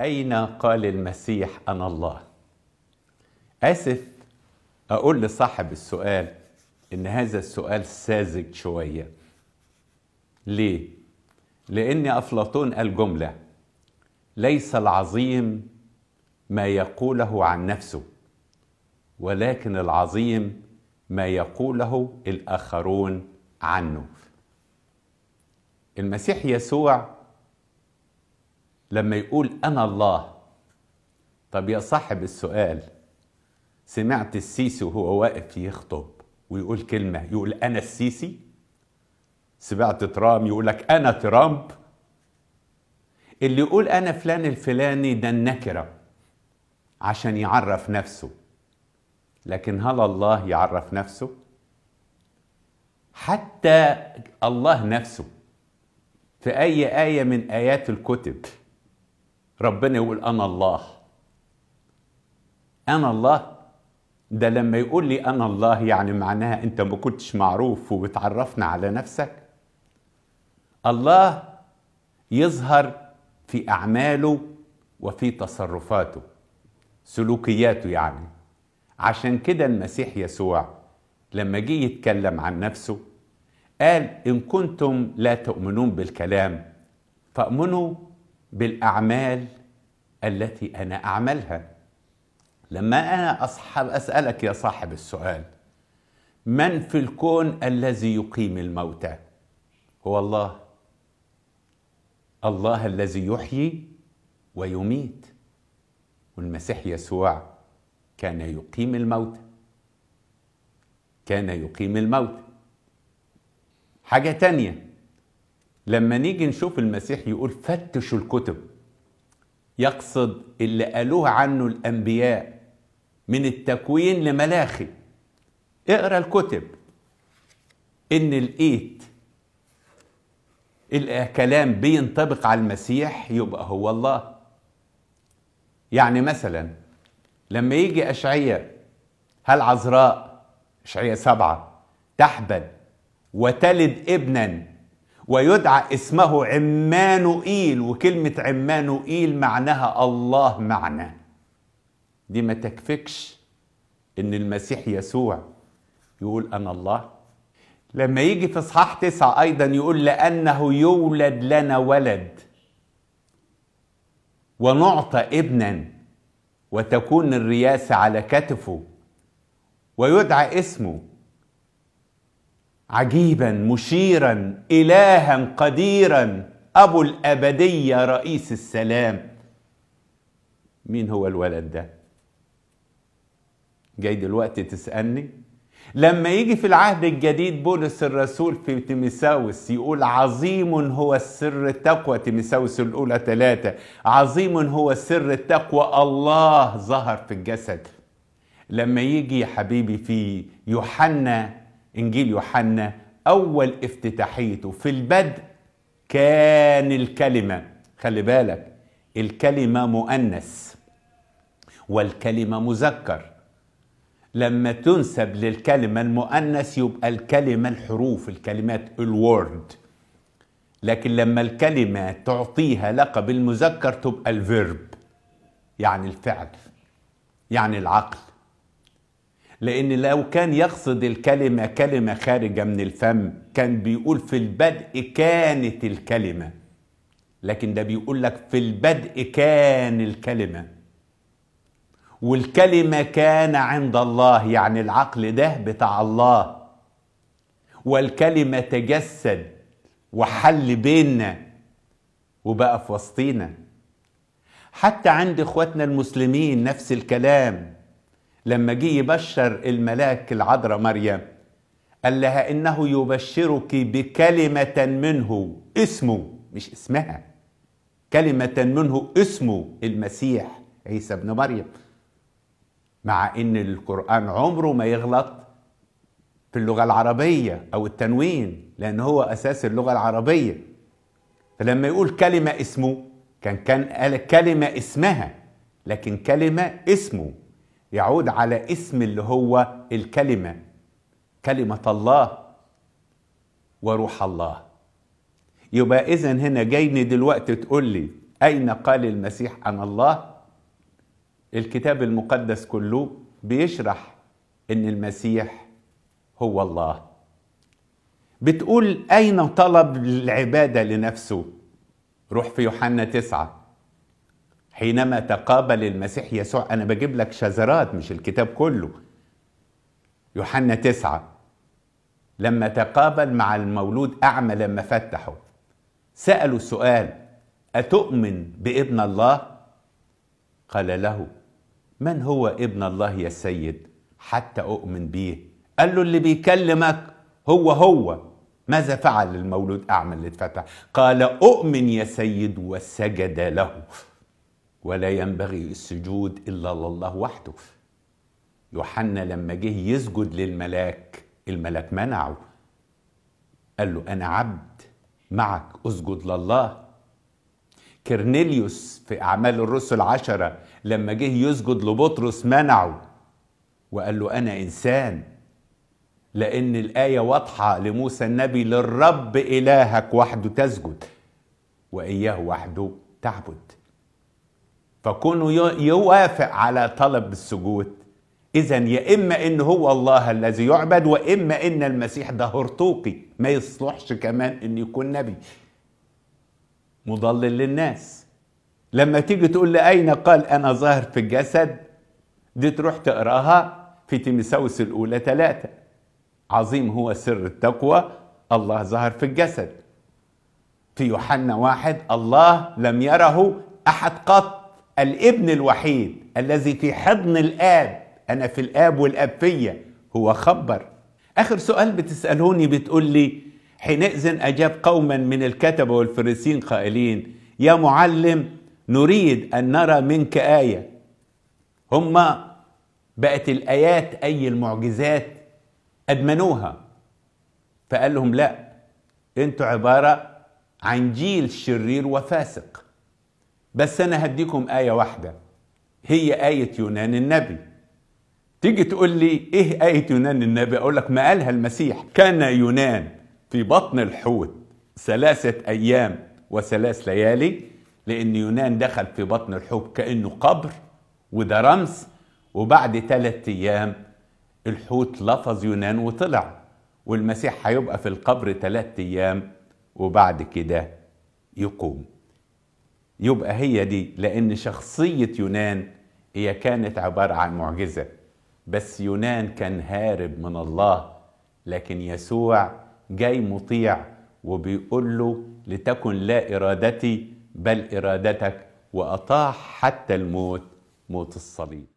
أين قال المسيح أنا الله؟ آسف أقول لصاحب السؤال إن هذا السؤال ساذج شوية ليه؟ لأن أفلاطون قال جملة ليس العظيم ما يقوله عن نفسه ولكن العظيم ما يقوله الآخرون عنه المسيح يسوع لما يقول أنا الله طب يا صاحب السؤال سمعت السيسي وهو واقف يخطب ويقول كلمة يقول أنا السيسي سمعت ترام يقول لك أنا ترامب اللي يقول أنا فلان الفلاني ده النكرة عشان يعرف نفسه لكن هل الله يعرف نفسه؟ حتى الله نفسه في أي آية من آيات الكتب ربنا يقول أنا الله أنا الله ده لما يقول لي أنا الله يعني معناها أنت ما كنتش معروف وبتعرفنا على نفسك الله يظهر في أعماله وفي تصرفاته سلوكياته يعني عشان كده المسيح يسوع لما جه يتكلم عن نفسه قال إن كنتم لا تؤمنون بالكلام فأمنوا بالاعمال التي انا اعملها لما انا اصحب اسالك يا صاحب السؤال من في الكون الذي يقيم الموتى هو الله الله الذي يحيي ويميت والمسيح يسوع كان يقيم الموت كان يقيم الموت حاجة تانية لما نيجي نشوف المسيح يقول فتشوا الكتب يقصد اللي قالوه عنه الانبياء من التكوين لملاخي اقرا الكتب ان لقيت الكلام بينطبق على المسيح يبقى هو الله يعني مثلا لما يجي أشعية هل عذراء أشعية سبعة تحبل وتلد ابنا ويدعى اسمه عمانوئيل وكلمة عمانوئيل معناها الله معنا دي ما تكفكش ان المسيح يسوع يقول انا الله لما يجي في اصحاح تسعة ايضا يقول لانه يولد لنا ولد ونعطى ابنا وتكون الرياسة على كتفه ويدعى اسمه عجيبا مشيرا إلها قديرا أبو الأبدية رئيس السلام مين هو الولد ده؟ جاي دلوقتي تسألني؟ لما يجي في العهد الجديد بولس الرسول في تيمساوس يقول عظيم هو سر التقوى تيمساوس الأولى ثلاثة عظيم هو سر التقوى الله ظهر في الجسد لما يجي يا حبيبي في يوحنا إنجيل يوحنا أول افتتاحيته في البدء كان الكلمة خلي بالك الكلمة مؤنث والكلمة مذكر لما تنسب للكلمة المؤنث يبقى الكلمة الحروف الكلمات الورد لكن لما الكلمة تعطيها لقب المذكر تبقى الفيرب يعني الفعل يعني العقل لأن لو كان يقصد الكلمة كلمة خارجة من الفم كان بيقول في البدء كانت الكلمة لكن ده بيقول لك في البدء كان الكلمة والكلمة كان عند الله يعني العقل ده بتاع الله والكلمة تجسد وحل بيننا وبقى في وسطينا حتى عند اخواتنا المسلمين نفس الكلام لما جه يبشر الملاك العذراء مريم قال لها انه يبشرك بكلمه منه اسمه مش اسمها كلمه منه اسمه المسيح عيسى ابن مريم مع ان القران عمره ما يغلط في اللغه العربيه او التنوين لان هو اساس اللغه العربيه فلما يقول كلمه اسمه كان كان قال كلمه اسمها لكن كلمه اسمه يعود على اسم اللي هو الكلمة كلمة الله وروح الله يبقى إذا هنا جايني دلوقتي تقول لي أين قال المسيح أنا الله؟ الكتاب المقدس كله بيشرح إن المسيح هو الله بتقول أين طلب العبادة لنفسه؟ روح في يوحنا تسعة حينما تقابل المسيح يسوع أنا بجيب لك شذرات مش الكتاب كله يوحنا تسعة لما تقابل مع المولود أعمى لما فتحه سأله السؤال أتؤمن بابن الله؟ قال له من هو ابن الله يا سيد حتى أؤمن بيه؟ قال له اللي بيكلمك هو هو ماذا فعل المولود أعمى اللي اتفتح؟ قال أؤمن يا سيد وسجد له ولا ينبغي السجود إلا لله وحده يوحنا لما جه يسجد للملاك الملاك منعه قال له أنا عبد معك أسجد لله كرنيليوس في أعمال الرسل عشرة لما جه يسجد لبطرس منعه وقال له أنا إنسان لأن الآية واضحة لموسى النبي للرب إلهك وحده تسجد وإياه وحده تعبد فكونه يوافق على طلب السجود اذا يا اما ان هو الله الذي يعبد واما ان المسيح ده هرطوقي ما يصلحش كمان ان يكون نبي مضلل للناس لما تيجي تقول لي اين قال انا ظاهر في الجسد دي تروح تقراها في تيمساوس الاولى ثلاثة عظيم هو سر التقوى الله ظهر في الجسد في يوحنا واحد الله لم يره احد قط الابن الوحيد الذي في حضن الاب انا في الاب والاب فيا هو خبر اخر سؤال بتسالوني بتقول لي حينئذ اجاب قوما من الكتبه والفريسين قائلين يا معلم نريد ان نرى منك ايه هما بقت الايات اي المعجزات ادمنوها فقال لهم لا انتوا عباره عن جيل شرير وفاسق بس انا هديكم ايه واحده هي ايه يونان النبي تيجي تقول لي ايه ايه يونان النبي اقول لك ما قالها المسيح كان يونان في بطن الحوت ثلاثه ايام وثلاث ليالي لان يونان دخل في بطن الحوت كانه قبر وده رمز وبعد ثلاث ايام الحوت لفظ يونان وطلع والمسيح هيبقى في القبر ثلاث ايام وبعد كده يقوم يبقى هي دي لأن شخصية يونان هي كانت عبارة عن معجزة بس يونان كان هارب من الله لكن يسوع جاي مطيع وبيقول له لتكن لا إرادتي بل إرادتك وأطاع حتى الموت موت الصليب